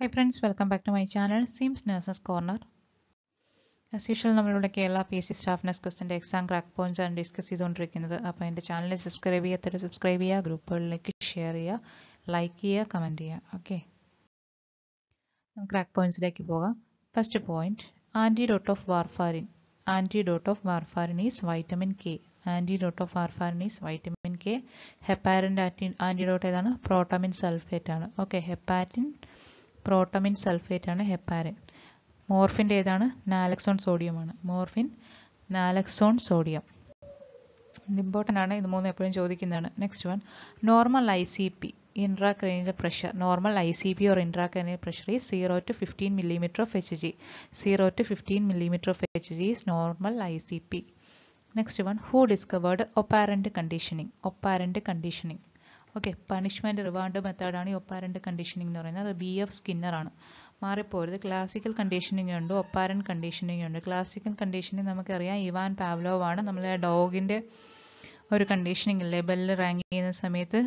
High friends welcome back to my channel seems nurses corner as usual നമ്മളിവിടെ Kerala P C staff nurse ക്വസ്റ്റിൻ്റെ exam crack points ആണ് discuss ചെയ്തുകൊണ്ടിരിക്കുന്നത് അപ്പോൾ എൻ്റെ channel subscribe ചെയ്യാത്തവർ subscribe ചെയ്യുക ഗ്രൂപ്പുകളിലേക്ക് ഷെയർ ചെയ്യുക ലൈക്ക് ചെയ്യുക കമൻറ്റ് ചെയ്യുക ഓക്കെ ക്രാക്ക് പോയിൻറ്സിലേക്ക് പോകാം first point antidote of warfarin antidote of warfarin is vitamin K antidote of warfarin is vitamin K ഹെപ്പാരിൻ്റെ ആൻറ്റിഡോട്ട് ഏതാണ് പ്രോട്ടമിൻ സൾഫേറ്റ് ആണ് ഓക്കെ ഹെപ്പാറ്റിൻ പ്രോട്ടമിൻ സൾഫേറ്റ് ആണ് ഹെപ്പാരിൻ മോർഫിൻ്റെ ഏതാണ് നാലക്സോൺ സോഡിയം ആണ് മോർഫിൻ നാലക്സോൺ സോഡിയം ഇമ്പോർട്ടൻ്റ് ആണ് ഇത് മൂന്നും എപ്പോഴും ചോദിക്കുന്നതാണ് next one normal I C P intracranial pressure normal I C P or intracranial pressure is zero to fifteen millimetre of H G zero to fifteen millimetre of H G is normal I C P next one who discovered operant conditioning operant conditioning okay punishment reward മെത്തേഡാണ് ഈ ഒപ്പാരൻ്റ് conditioning എന്ന് പറയുന്നത് അത് B F Skinner ആണ് മാറിപ്പോരുത് classical conditioning ഉണ്ട് operant conditioning ഉണ്ട് classical conditioning നമുക്കറിയാം ഇവാൻ പാവ്ലോവ് ആണ് നമ്മളെ ഡോഗിൻ്റെ ഒരു കണ്ടീഷനിങ് ലെബലിൽ ബെല്ല് റാങ്ക് ചെയ്യുന്ന സമയത്ത്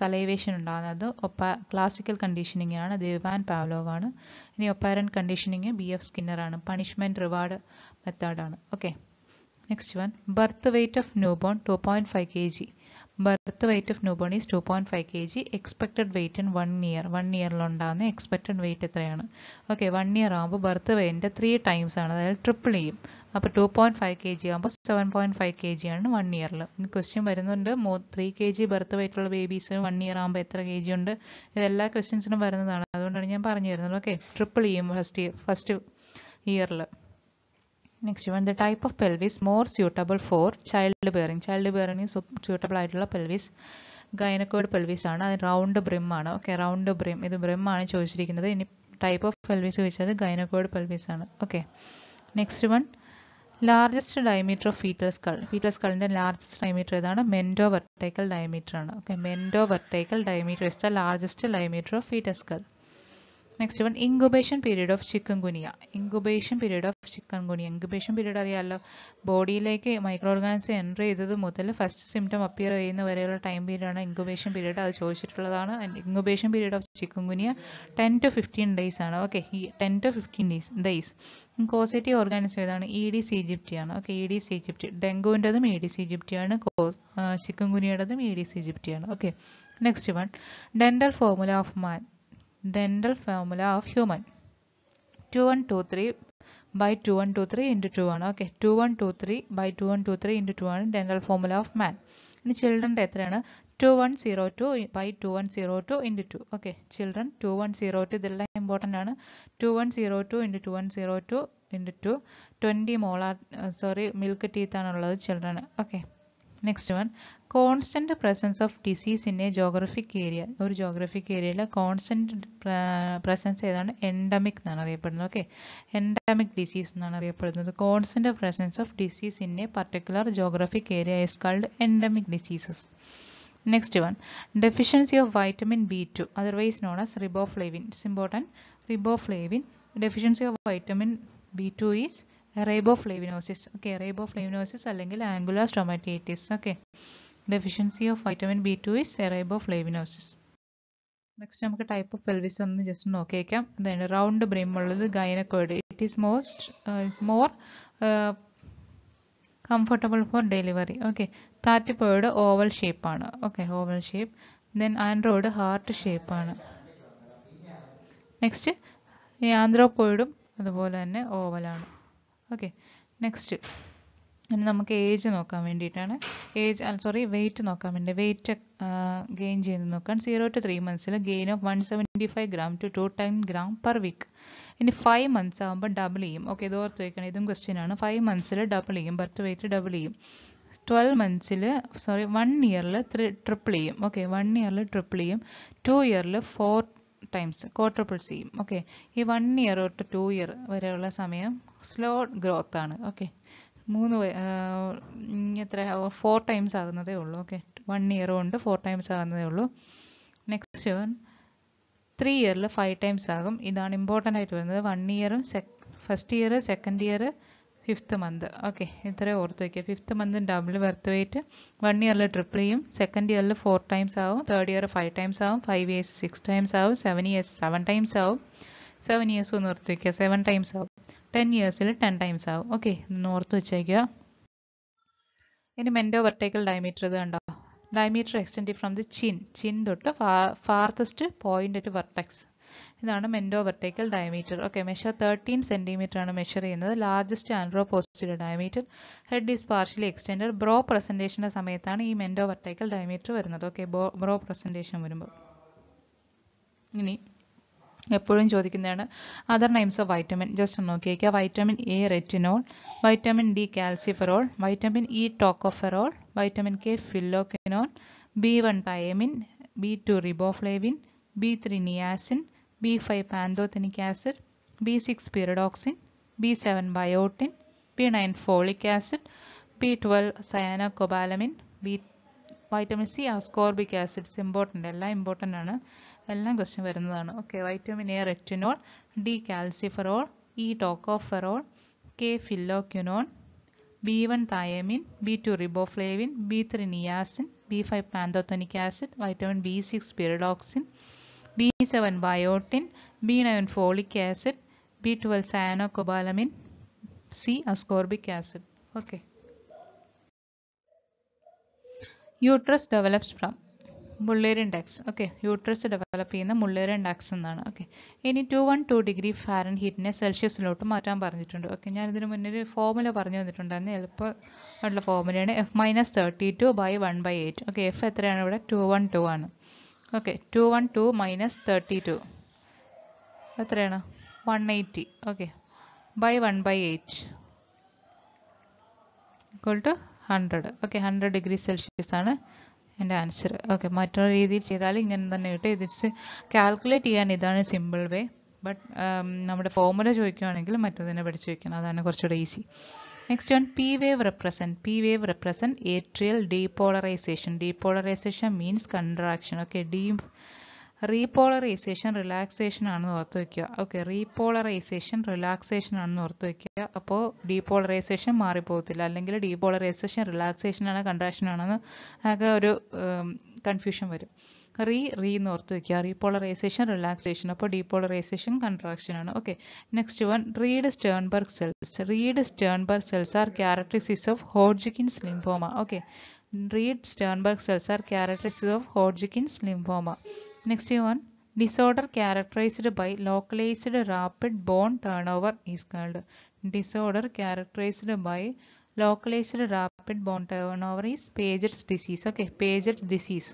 സലൈവേഷൻ ഉണ്ടാകുന്നത് ഒപ്പാ ക്ലാസിക്കൽ കണ്ടീഷനിങ് ആണ് അത് ഇവാൻ പാവ്ലോവ് ആണ് ഇനി operant conditioning B F Skinner ആണ് പണിഷ്മെൻറ്റ് റിവാർഡ് മെത്തേഡാണ് okay next one birth weight of newborn two point five K G birth weight of newborn is two point five K G expected weight in one year one ഇയറിലുണ്ടാകുന്ന expected weight എത്രയാണ് okay one year ആകുമ്പോൾ birth വെയിറ്റിൻ്റെ three times ആണ് അതായത് triple ചെയ്യും അപ്പോൾ two point five K G ആകുമ്പോൾ seven point five K G ആണ് വൺ ഇയറിൽ ക്വസ്റ്റ്യൻ വരുന്നുണ്ട് മോ ത്രീ കെ ജി ബർത്ത് വെയിറ്റുള്ള ബേബീസ് വൺ ഇയർ ആകുമ്പോൾ എത്ര കെ ജി ഉണ്ട് ഇതെല്ലാ ക്വസ്റ്റ്യൻസിനും വരുന്നതാണ് അതുകൊണ്ടാണ് ഞാൻ പറഞ്ഞു തരുന്നത് ഓക്കെ ട്രിപ്പിൾ ചെയ്യും ഫസ്റ്റ് ഇയർ ഫസ്റ്റ് ഇയറിൽ next one the type of pelvis more suitable for child bearing child bearing suitable ആയിട്ടുള്ള പെൽവിസ് ഗൈനക്കോഡ് പെൽവിസ് ആണ് അത് റൗണ്ട് ബ്രിം ആണ് ഓക്കെ റൗണ്ട് ബ്രിം ഇത് ബ്രിം ആണ് ചോദിച്ചിരിക്കുന്നത് ഇനി ടൈപ്പ് ഓഫ് പെൽവിസ് ചോദിച്ചത് ഗൈനക്കോഡ് പെൽവിസ് ആണ് okay next one largest diameter of fetal skull fetal കളിൻ്റെ ലാർജസ്റ്റ് ഡയമീറ്റർ ഏതാണ് മെൻഡോ വെർട്ടൈക്കൽ ഡയമീറ്റർ ആണ് okay mentovertical diameter is the largest diameter of fetal skull next one incubation period of ഗുനിയ incubation period of ഗുനിയ incubation period അറിയാമല്ലോ ബോഡിയിലേക്ക് micro organism enter ചെയ്തത് മുതൽ first symptom appear ചെയ്യുന്ന വരെയുള്ള ടൈം പീരീഡാണ് ഇൻകുബേഷൻ പീരീഡ് അത് ചോദിച്ചിട്ടുള്ളതാണ് ഇൻകുബേഷൻ പീരീഡ് ഓഫ് ഗുനിയ ടെൻ ടു ഫിഫ്റ്റീൻ ഡേയ്സ് ആണ് ഓക്കെ ഈ ten to fifteen days days causative organism ഏതാണ് ഇ ഡി സി ആണ് okay E D C aegypti ഡെങ്കുവിൻ്റെതും ഇ ഡി സി ആണ് കോസ് ഗുനിയുടേതും ഇ ഡി സി ആണ് okay next one dental formula of man dental formula of human 2123 by 2123 into 2 ആണ് okay 2123 by 2123 into 2 ആണ് dental formula of man ഇനി ചിൽഡ്രൻ്റെ എത്രയാണ് two one zero two by two one zero two into two okay children two one zero two ഇതെല്ലാം important ആണ് two one zero two into two one zero two into two twenty molar sorry milk teeth ആണുള്ളത് ചിൽഡ്രന് okay next one constant presence of disease in a geographic area ഒരു geographic ഏരിയയിൽ constant presence ഏതാണ് endemic എന്നാണ് അറിയപ്പെടുന്നത് okay endemic disease എന്നാണ് അറിയപ്പെടുന്നത് constant presence of disease in a particular geographic area is called endemic diseases next one deficiency of vitamin B two otherwise known as riboflavin it's important riboflavin deficiency of vitamin B two is riboflavinosis okay riboflavinosis അല്ലെങ്കിൽ angular stomatitis okay deficiency of vitamin B two is riboflavinosis next നമുക്ക് type of pelvis ഒന്ന് just നോക്കിയേക്കാം അതായത് round ഉള്ളത് gynaecoid it is most more comfortable for delivery okay പ്ലാറ്റിപ്പോയുടെ oval ഷേപ്പാണ് okay oval shape then android heart ഷേപ്പാണ് next ആന്ത്രോപ്പോയിഡും അതുപോലെ തന്നെ ഓവലാണ് ഓക്കെ നെക്സ്റ്റ് ഇനി നമുക്ക് ഏജ് നോക്കാൻ വേണ്ടിയിട്ടാണ് ഏജ് സോറി വെയിറ്റ് നോക്കാൻ വേണ്ടി വെയിറ്റ് ഗെയിൻ ചെയ്യുന്നത് നോക്കാൻ സീറോ ടു ത്രീ മന്ത്സിൽ gain of one seventy five gram to two ten gram per week ഇനി ഫൈവ് മന്ത്സ് ആകുമ്പോൾ ഡബിൾ ചെയ്യും ഓക്കെ ഇത് ഓർത്ത് വയ്ക്കണം ഇതും ക്വസ്റ്റ്യൻ ആണ് ഫൈവ് മന്ത്സിൽ ഡബിൾ ചെയ്യും ബർത്ത് വെയിറ്റ് ഡബിൾ ചെയ്യും ട്വൽവ് മന്ത്സിൽ സോറി വൺ ഇയറിൽ ട്രിപ്പിൾ ചെയ്യും ഓക്കെ വൺ ഇയറിൽ ട്രിപ്പിൾ ചെയ്യും ടു ഇയറിൽ ഫോർ ടൈംസ് ക്വാർട്ടർപ്പിൾ ചെയ്യും ഓക്കെ ഈ വൺ ഇയർ തൊട്ട് ടു ഇയർ വരെയുള്ള സമയം സ്ലോ ഗ്രോത്ത് ആണ് ഓക്കെ മൂന്ന് എത്ര ഫോർ ടൈംസ് ആകുന്നതേ ഉള്ളൂ ഓക്കെ വൺ ഇയർ കൊണ്ട് ഫോർ ടൈംസ് ആകുന്നതേ ഉള്ളൂ നെക്സ്റ്റ് വൺ ത്രീ ഇയറിൽ ഫൈവ് ടൈംസ് ആകും ഇതാണ് ഇമ്പോർട്ടൻ്റ് ആയിട്ട് വരുന്നത് വൺ ഇയറും first year second year fifth month okay ഇത്രയും ഓർത്ത് വയ്ക്കുക ഫിഫ്ത്ത് മന്തും ഡബിൾ ബർത്ത് വെയിറ്റ് വൺ ഇയറിൽ ട്രിപ്പിൾ ചെയ്യും സെക്കൻഡ് ഇയറിൽ ഫോർ ടൈംസ് ആവും തേർഡ് ഇയർ ഫൈവ് ടൈംസ് ആവും ഫൈവ് ഇയേഴ്സ് സിക്സ് ടൈംസ് ആവും സെവൻ ഇയേഴ്സ് സെവൻ ടൈംസ് ആവും സെവൻ ഇയേഴ്സ് ഒന്ന് ഓർത്ത് വയ്ക്കുക സെവൻ ടൈംസ് ആവും ടെൻ ഇയേഴ്സിൽ ടെൻ ടൈംസ് ആവും ഓക്കെ ഒന്ന് ഓർത്ത് വെച്ചേക്കുക ഇനി മെൻഡോ വെർട്ടേക്കൽ ഡയമീറ്റർ ഇത് കണ്ടോ diameter extend from the chin chin തൊട്ട് ഫാ ഫാർത്തസ്റ്റ് പോയിന്റ് അറ്റ് വെർട്ടെക്സ് ഇതാണ് mento vertical diameter okay measure thirteen centimetre ആണ് മെഷർ ചെയ്യുന്നത് ലാർജസ്റ്റ് ആൻഡ്രോ പോസ്റ്റിയുടെ diameter head is partially extend brow പ്രസൻറ്റേഷൻ്റെ സമയത്താണ് ഈ മെൻഡോ വെർട്ടിക്കൽ ഡയമീറ്റർ വരുന്നത് ഓക്കെ ബ്രോ പ്രസൻറ്റേഷൻ വരുമ്പോൾ ഇനി എപ്പോഴും ചോദിക്കുന്നതാണ് other names of vitamin just ഒന്ന് നോക്കിയേക്കുക vitamin A retinol vitamin D calciferol vitamin E tocopherol vitamin K phylloquinone B one thiamine B two riboflavin B three niacin B5 pantothenic acid, B6 pyridoxine, B7 biotin, B9 folic acid, B12 cyanocobalamin, B vitamin C ascorbic acids important എല്ലാം important ആണ് എല്ലാം question വരുന്നതാണ് okay vitamin A retinol D calciferol E tocopherol K phylloquinone B one thiamine B two riboflavin B three niacin B five pantothenic acid vitamin B six pyridoxine B seven biotin B nine folic acid B twelve cyanocobalamin C ascorbic acid okay uterus develops from mullerian ducts okay uterus develop ചെയ്യുന്ന mullerian ducts എന്നാണ് okay ഇനി to one two degree ഫാരൻ ഹീറ്റിനെ സെൽഷ്യസിലോട്ട് മാറ്റാൻ പറഞ്ഞിട്ടുണ്ട് okay ഞാൻ ഇതിന് മുന്നേ ഒരു ഫോമുല പറഞ്ഞു തന്നിട്ടുണ്ടായിരുന്നു എളുപ്പം ഉള്ള ഫോമുലയാണ് F minus thirty two by one by eight okay F എത്രയാണ് ഇവിടെ ടു വൺ ടു ആണ് okay two one two minus thirty two എത്രയാണ് one eighty okay by one by eight equal to hundred okay hundred degree Celsius ആണ് എൻ്റെ answer okay മറ്റൊരു രീതിയിൽ ചെയ്താൽ ഇങ്ങനെ തന്നെ കിട്ടും ഇതിറ്റ്സ് കാൽക്കുലേറ്റ് ചെയ്യാൻ ഇതാണ് സിമ്പിൾ വേ ബട്ട് നമ്മുടെ ഫോർമുല ചോദിക്കുകയാണെങ്കിൽ മറ്റേതിനെ പഠിച്ചു വയ്ക്കണം അതാണ് കുറച്ചുകൂടെ easy next one P wave represent P wave represent atrial depolarization depolarization means contraction. Okay ഡീ റീപോളറൈസേഷൻ റിലാക്സേഷൻ ആണെന്ന് ഓർത്ത് വയ്ക്കുക ഓക്കെ റീപോളറൈസേഷൻ റിലാക്സേഷൻ ആണെന്ന് ഓർത്ത് വയ്ക്കുക അപ്പോൾ ഡീപോളറൈസേഷൻ മാറിപ്പോകത്തില്ല അല്ലെങ്കിൽ ഡീപോളറൈസേഷൻ റിലാക്സേഷൻ ആണ് കൺട്രാക്ഷൻ ആണെന്ന് ആകെ ഒരു കൺഫ്യൂഷൻ വരും റീ റീ എന്ന് ഓർത്ത് വയ്ക്കുക പോളറൈസേഷൻ റിലാക്സേഷൻ അപ്പോൾ പോളറൈസേഷൻ കൺട്രാക്ഷൻ ആണ് okay next one Reed Sternberg cells Reed Sternberg cells are characteristics of Hodgkin's lymphoma okay Reed Sternberg cells are characteristics of Hodgkin's lymphoma next one disorder characterized by localized rapid bone turn over is called disorder characterized by localized rapid bone turnover is Paget's disease Okay, Paget's disease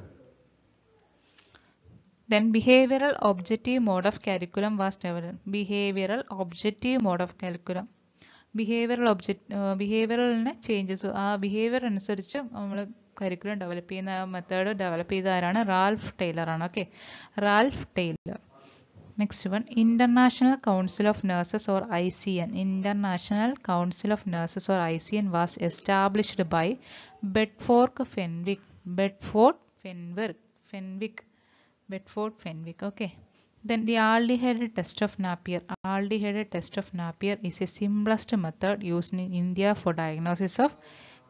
Then behavioral objective mode of curriculum was developed. Behavioral objective mode of curriculum. Behavioural objective ബിഹേവിയറലിന് changes ആ behaviour അനുസരിച്ച് നമ്മൾ curriculum develop ചെയ്യുന്ന method develop ചെയ്ത ആരാണ് Ralph ടൈലറാണ് okay Ralph Tyler next one International Council of Nurses or I C N International Council of Nurses or I C N was established by Bedford Fenwick Bedford Fenwick Fenwick Bedford Fenwick. Okay. Then the aldehyde test of Napier. Aldehyde test of Napier is a simplest method used in India for diagnosis of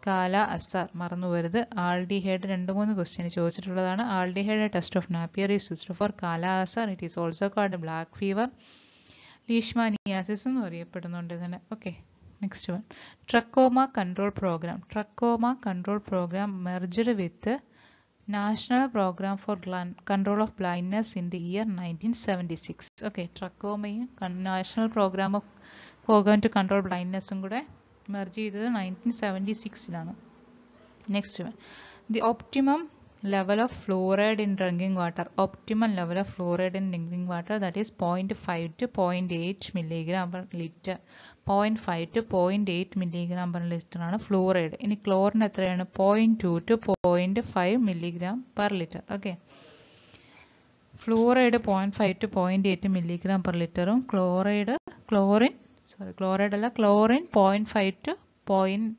കാല അസാർ മറന്നു വരുത് aldehyde രണ്ട് മൂന്ന് question ചോദിച്ചിട്ടുള്ളതാണ് aldehyde test of Napier is used for kala azar it is also called black fever leishmaniasis എന്ന് അറിയപ്പെടുന്നുണ്ട് തന്നെ okay next one trachoma control programme trachoma control programme merged with National Program for Control of Blindness in the year 1976. Okay, Trachoma National Program of Program to Control Blindness merge 1976. Next one. The optimum level of fluoride in drinking water optimal level of fluoride in drinking water that is 0.5 to 0.8 milligram per liter 0.5 to 0.8 milligram per liter ആണ് fluoride ഇനി chlorine എത്രയാണ് 0.2 to 0.5 milligram per liter okay fluoride point five two point eight milligram per ലിറ്ററും chloride chlorine sorry chloride അല്ല chlorine point five two point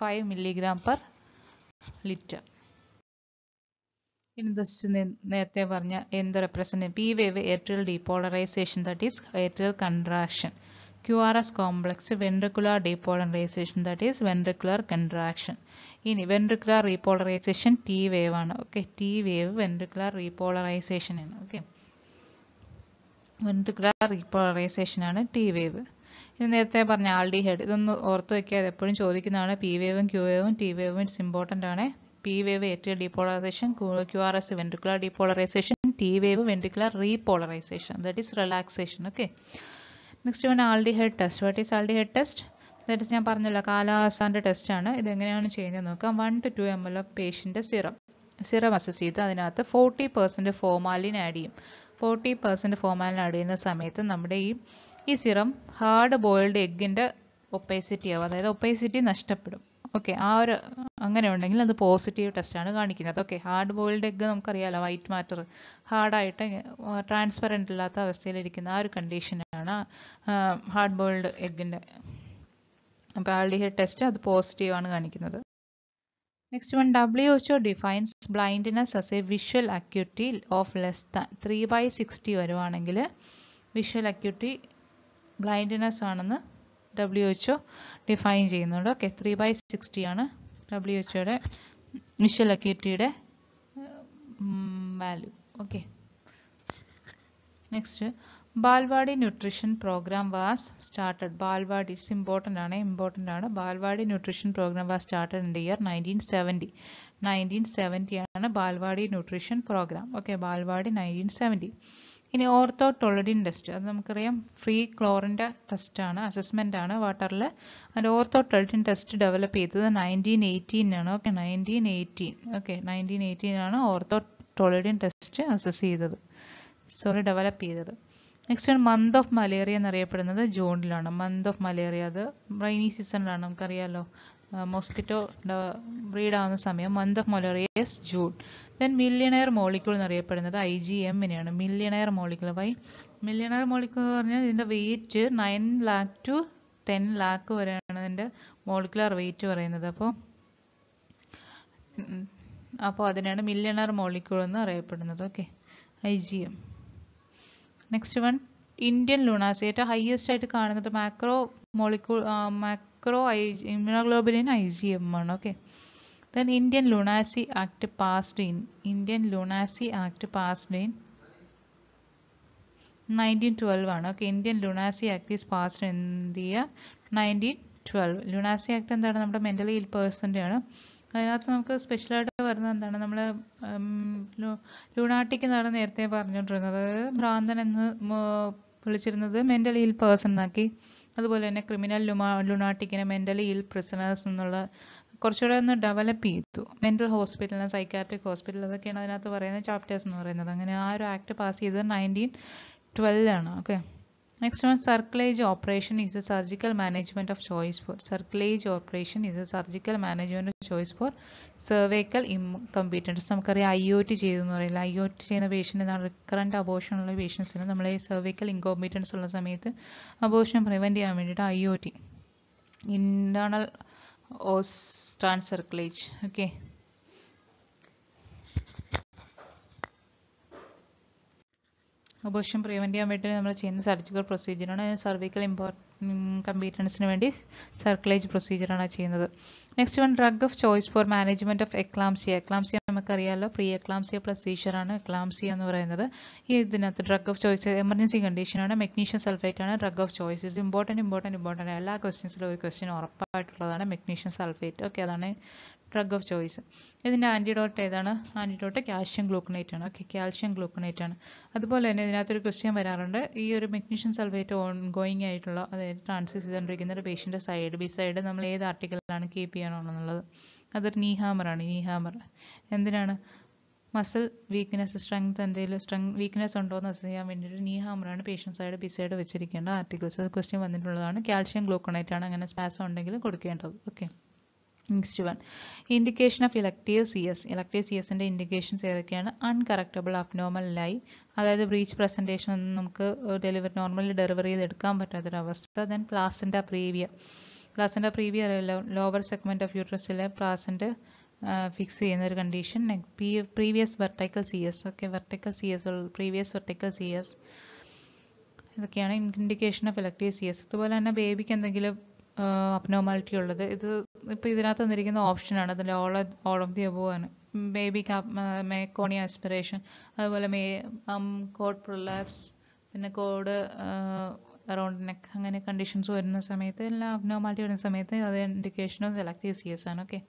five milligram per litre in this നേരത്തെ പറഞ്ഞ എന്ത് represent P wave atrial depolarization that is atrial contraction QRS complex ventricular depolarization that is ventricular contraction ഇനി ventricular repolarization T wave ആണ് okay T wave ventricular repolarization ആണ് okay ventricular repolarization ആണ് T wave ഇത് നേരത്തെ പറഞ്ഞ ആൾഡി ഇതൊന്ന് ഓർത്ത് വയ്ക്കുക എപ്പോഴും ചോദിക്കുന്നതാണ് പി വേവും ക്യൂ വേവും ടി വേവും ഇറ്റ്സ് ഇമ്പോർട്ടൻ്റ് ആണ് പി വേവ് ഏറ്റവും depolarization Q R S ventricular depolarization T wave ventricular repolarization that is relaxation okay next one aldehyde test what is aldehyde test is ഞാൻ പറഞ്ഞല്ലോ കാലാസാൻ്റെ ആണ് ഇതെങ്ങനെയാണ് ചെയ്യുന്നത് നോക്കാം one two two M L of പേഷ്യൻ്റെ serum serum assess ചെയ്ത് അതിനകത്ത് ഫോർട്ടി പെർസെൻറ്റ് ഫോർമാലിൻ ആഡ് ചെയ്യും ഫോർട്ടി പെർസെൻറ്റ് ഫോർമാലിൻ ആഡ് ചെയ്യുന്ന സമയത്ത് നമ്മുടെ ഈ ഈ സിറം ഹാർഡ് ബോയിൽഡ് എഗ്ഗിൻ്റെ ഒപ്പേസിറ്റി ആവും അതായത് ഒപ്പേസിറ്റി നഷ്ടപ്പെടും ഓക്കെ ആ ഒരു അങ്ങനെ ഉണ്ടെങ്കിൽ അത് പോസിറ്റീവ് ടെസ്റ്റാണ് കാണിക്കുന്നത് ഓക്കെ ഹാർഡ് ബോയിൽഡ് എഗ്ഗ് നമുക്കറിയാലോ വൈറ്റ് മാറ്റർ ഹാർഡായിട്ട് ട്രാൻസ്പെറൻ്റ് ഇല്ലാത്ത അവസ്ഥയിലിരിക്കുന്ന ആ ഒരു കണ്ടീഷനാണ് ഹാർഡ് ബോയിൽഡ് എഗ്ഗിൻ്റെ അപ്പോൾ ആൾഡിഹൈഡ് ടെസ്റ്റ് അത് പോസിറ്റീവ് ആണ് കാണിക്കുന്നത് next one W H O defines blindness as a visual acuity of less than three by sixty വരുവാണെങ്കിൽ വിഷ്വൽ അക്യൂറ്റി ബ്ലൈൻഡ്നെസ് ആണെന്ന് ഡബ്ല്യു എച്ച് ഒ ഡിഫൈൻ ചെയ്യുന്നുണ്ട് ഓക്കെ ത്രീ ബൈ സിക്സ്റ്റി ആണ് W H ഒയുടെ visual അക്യൂറ്റിയുടെ value okay next Balwadi nutrition programme was started Balwadi it's important ആണ് important ആണ് Balwadi nutrition programme was started in the year nineteen seventy nineteen seventy ആണ് Balwadi nutrition programme okay Balwadi nineteen seventy ഇനി ortho toluidine test അത് നമുക്കറിയാം free ക്ലോറിൻ്റെ ടെസ്റ്റാണ് ആണ് വാട്ടറിൽ അതിൻ്റെ ഓർത്തോ ടൊളഡിൻ ടെസ്റ്റ് ഡെവലപ്പ് ചെയ്തത് നയൻറ്റീൻ എയ്റ്റീനാണ് okay nineteen eighteen okay nineteen എയ്റ്റീനാണ് ഓർത്തോ ടൊളഡിൻ ടെസ്റ്റ് അസസ് ചെയ്തത് സോറി ഡെവലപ്പ് ചെയ്തത് നെക്സ്റ്റ് ആണ് മന്ത് ഓഫ് മലേറിയ എന്നറിയപ്പെടുന്നത് ജൂണിലാണ് മന്ത് ഓഫ് മലേറിയ അത് റെയിനി സീസണിലാണ് നമുക്കറിയാമല്ലോ മോസ്കിറ്റോ ബ്രീഡ് ആവുന്ന സമയം month of malaria June then millionaire molecule എന്നറിയപ്പെടുന്നത് ഐ ജി എമ്മിനെയാണ് millionaire molecule Y millionaire molecule എന്ന് പറഞ്ഞാൽ ഇതിൻ്റെ weight nine lakh to ten lakh വരെയാണ് ഇതിൻ്റെ മോളിക്കുലർ വെയിറ്റ് പറയുന്നത് അപ്പോൾ അപ്പോൾ അതിനാണ് മില്യണർ മോളിക്യൂൾ എന്ന് അറിയപ്പെടുന്നത് okay I G M next one Indian ലുണാസ് ഏറ്റവും ഹയസ്റ്റ് ആയിട്ട് കാണുന്നത് macro molecule macro immunoglobulin IgM one okay then Indian Lunacy Act passed in Indian Lunacy Act passed in 1912 ആണ് ഓക്കെ Indian Lunacy Act is passed in the year nineteen twelve Lunacy Act എന്താണ് നമ്മുടെ mentally ഇൽ പേഴ്സൻ്റെ ആണ് അതിനകത്ത് നമുക്ക് സ്പെഷ്യലായിട്ട് വരുന്നത് എന്താണ് നമ്മൾ ലുണാട്ടിക് എന്നാണ് നേരത്തെ പറഞ്ഞുകൊണ്ടിരുന്നത് ഭ്രാന്തൻ എന്ന് വിളിച്ചിരുന്നത് മെൻ്റലി ഇൽ പേഴ്സൺ എന്നാക്കി അതുപോലെ തന്നെ ക്രിമിനൽ ലുമാ ലുണാട്ടിക്കിനെ മെൻ്റലി ഇൽ പ്രിസണേഴ്സ് എന്നുള്ള കുറച്ചുകൂടെ ഒന്ന് ഡെവലപ്പ് ചെയ്തു മെൻ്റൽ ഹോസ്പിറ്റലിന് സൈക്കാട്രിക് ഹോസ്പിറ്റൽ അതൊക്കെയാണ് അതിനകത്ത് പറയുന്ന ചാപ്റ്റേഴ്സ് എന്ന് പറയുന്നത് അങ്ങനെ ആ ഒരു ആക്ട് പാസ് ചെയ്തത് നയൻറ്റീൻ ട്വൽവിലാണ് ഓക്കെ Next one circleage operation is a surgical management of choice for circleage operation is a surgical management of choice for cervical incompetence നമുക്കറിയാം ഐ ഒ ടി ചെയ്തെന്ന് പറയില്ല ഐ ഒ ടി ചെയ്യുന്ന patient recurrent abortion ഉള്ള പേഷ്യൻസിന് നമ്മൾ ഈ cervical ഇൻകോമ്പീറ്റൻസ് ഉള്ള സമയത്ത് അബോഷൻ പ്രിവെൻറ്റ് ചെയ്യാൻ വേണ്ടിയിട്ട് I O T internal os trans cerclage okay abortion prevent ചെയ്യാൻ വേണ്ടി നമ്മൾ ചെയ്യുന്ന സർജിക്കൽ പ്രൊസീജിയറാണ് സർവിക്കൽ ഇമ്പോർട്ടൻ കമ്പീറ്റൻസിന് വേണ്ടി സർക്കുലേജ് പ്രൊസീജിയറാണ് ചെയ്യുന്നത് next one drug of choice for management of eclampsia eclampsia നമുക്കറിയാമല്ലോ പ്രീ എക്ലാംസിയ പ്ലസ് സീഷറാണ് എക്ലാംസിയ എന്ന് പറയുന്നത് ഈ ഇതിനകത്ത് ഡ്രഗ് ഓഫ് ചോയ്സ് എമർജൻസി കണ്ടീഷനാണ് മെഗ്നീഷ്യൻ സൾഫേറ്റ് ആണ് ഡ്രഗ് ഓഫ് ചോയ്സ് ഇത് ഇമ്പോർട്ടൻറ്റ് ഇമ്പോർട്ടൻറ്റ് ഇമ്പോർട്ടൻറ്റ് എല്ലാ ക്വസ്റ്റ്യൻസിലും ഒരു ക്വസ്റ്റ്യൻ ഉറപ്പായിട്ടുള്ളതാണ് മെഗ്നീഷ്യൻ സൾഫേറ്റ് ഓക്കെ അതാണ് ഡ്രഗ് ഓഫ് ചോയ്സ് ഇതിൻ്റെ ആൻറ്റിഡോട്ട് ഏതാണ് ആൻറ്റിഡോട്ട് കാൽഷ്യം ഗ്ലൂക്കണേറ്റ് ആണ് ഓക്കെ കാൽഷ്യം ഗ്ലൂക്കണേറ്റ് ആണ് അതുപോലെ തന്നെ ഇതിനകത്തൊരു ക്വസ്റ്റ്യൻ വരാറുണ്ട് ഈ ഒരു മെഗ്നീഷ്യൻ സൾഫേറ്റ് ഓൺ ഗോയിങ് ആയിട്ടുള്ള അതായത് ട്രാൻസ്ഫ്യൂസ് ചെയ്തുകൊണ്ടിരിക്കുന്ന ഒരു പേഷ്യൻ്റെ സൈഡ് ബി സൈഡ് നമ്മൾ ഏത് ആർട്ടിക്കലാണ് കീപ്പ് ചെയ്യണമെന്നുള്ളത് അതൊരു നീ ആണ് നീ ഹാമർ എന്തിനാണ് മസിൽ വീക്ക്നെസ് സ്ട്രെങ്ത് എന്തെങ്കിലും സ്ട്രെങ് വീക്ക്നെസ് ഉണ്ടോ എന്ന് അസസ് ചെയ്യാൻ വേണ്ടിയിട്ട് നീ ഹാമറാണ് പേഷ്യൻ സൈഡ് ബി സൈഡ് വെച്ചിരിക്കേണ്ട ആർട്ടിക്കിൾസ് ക്വസ്റ്റ്യൻ വന്നിട്ടുള്ളതാണ് കാൽഷ്യം ഗ്ലൂക്കണേറ്റ് ആണ് അങ്ങനെ സ്പാസം ഉണ്ടെങ്കിൽ കൊടുക്കേണ്ടത് okay next one indication of elective C S elective C എസിൻ്റെ ഇൻഡിക്കേഷൻസ് ഏതൊക്കെയാണ് അൺകറക്റ്റബിൾ അബ്നോർമൽ ലൈ അതായത് ബ്രീച്ച് പ്രസൻറ്റേഷൻ ഒന്നും നമുക്ക് ഡെലിവറി നോർമലി ഡെലിവറി എടുക്കാൻ പറ്റാത്തൊരവസ്ഥ then placenta previa placenta previa lower segment of യൂട്രസിലെ പ്ലാസിൻ്റെ ഫിക്സ് ചെയ്യുന്ന ഒരു condition previous vertical C S okay vertical C S previous vertical C S ഇതൊക്കെയാണ് indication of elective C S അതുപോലെ തന്നെ ബേബിക്ക് എന്തെങ്കിലും അപ്നോർമാലിറ്റി ഉള്ളത് ഇത് ഇപ്പോൾ ഇതിനകത്ത് തന്നിരിക്കുന്ന ഓപ്ഷനാണ് അതിൽ all all of the above ആണ് ബേബി മേക്കോണിയ ആസ്പിറേഷൻ അതുപോലെ മേ കോഡ് um, പ്രൊലാപ്സ് പിന്നെ കോഡ് അറൗണ്ട് നെക്ക് അങ്ങനെ കണ്ടീഷൻസ് വരുന്ന സമയത്ത് എല്ലാം അബ്നോമാലിറ്റി വരുന്ന സമയത്ത് അത് indication of selective C S ആണ് okay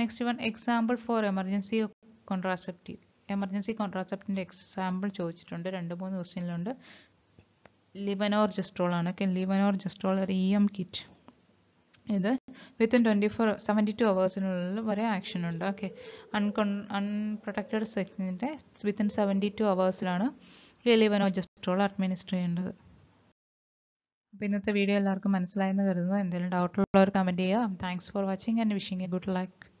next one example for emergency contraceptive emergency കോൺട്രാസെപ്റ്റിൻ്റെ എക്സാമ്പിൾ ചോദിച്ചിട്ടുണ്ട് രണ്ട് മൂന്ന് ക്വസ്റ്റ്യനിലുണ്ട് ലിവനോർ ജെസ്ട്രോൾ ആണ് ഓക്കെ ലിവനോർ ജെസ്ട്രോൾ ഒരു ഇ എം കിറ്റ് ഇത് within twenty four seventy two അവേഴ്സിനുള്ളിൽ വരെ ആക്ഷൻ ഉണ്ട് ഓക്കെ അൺകൺ അൺപ്രൊട്ടക്റ്റഡ് സെക്സിൻ്റെ വിത്തിൻ സെവൻറ്റി ടു അവേഴ്സിലാണ് ജസ്ട്രോൾ അഡ്മിനിസ്റ്റർ ചെയ്യേണ്ടത് അപ്പോൾ ഇന്നത്തെ വീഡിയോ എല്ലാവർക്കും മനസ്സിലായെന്ന് കരുതുന്നു എന്തെങ്കിലും ഡൗട്ടുള്ളവർ കമൻറ്റ് ചെയ്യുക thanks for watching and wishing a good like